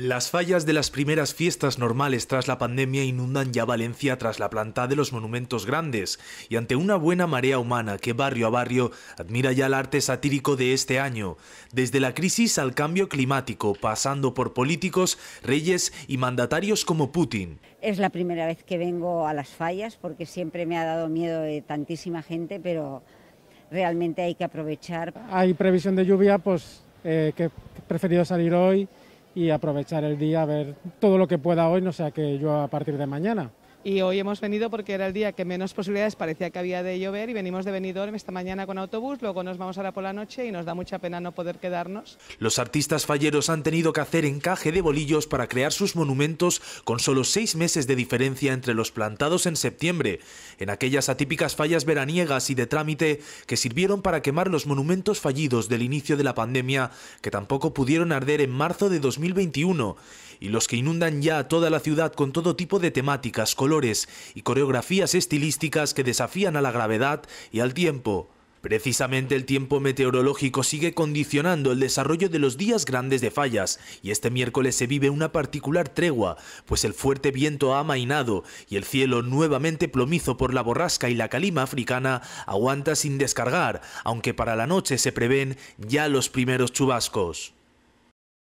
Las fallas de las primeras fiestas normales tras la pandemia inundan ya Valencia tras la planta de los monumentos grandes y ante una buena marea humana que barrio a barrio admira ya el arte satírico de este año, desde la crisis al cambio climático, pasando por políticos, reyes y mandatarios como Putin. Es la primera vez que vengo a las fallas porque siempre me ha dado miedo de tantísima gente, pero realmente hay que aprovechar. Hay previsión de lluvia, pues eh, que he preferido salir hoy y aprovechar el día a ver todo lo que pueda hoy, no sea que yo a partir de mañana y hoy hemos venido porque era el día que menos posibilidades parecía que había de llover y venimos de Benidorm esta mañana con autobús, luego nos vamos ahora por la noche y nos da mucha pena no poder quedarnos. Los artistas falleros han tenido que hacer encaje de bolillos para crear sus monumentos con solo seis meses de diferencia entre los plantados en septiembre, en aquellas atípicas fallas veraniegas y de trámite que sirvieron para quemar los monumentos fallidos del inicio de la pandemia que tampoco pudieron arder en marzo de 2021 y los que inundan ya toda la ciudad con todo tipo de temáticas, colores y coreografías estilísticas que desafían a la gravedad y al tiempo. Precisamente el tiempo meteorológico sigue condicionando el desarrollo de los días grandes de fallas, y este miércoles se vive una particular tregua, pues el fuerte viento ha amainado y el cielo nuevamente plomizo por la borrasca y la calima africana aguanta sin descargar, aunque para la noche se prevén ya los primeros chubascos.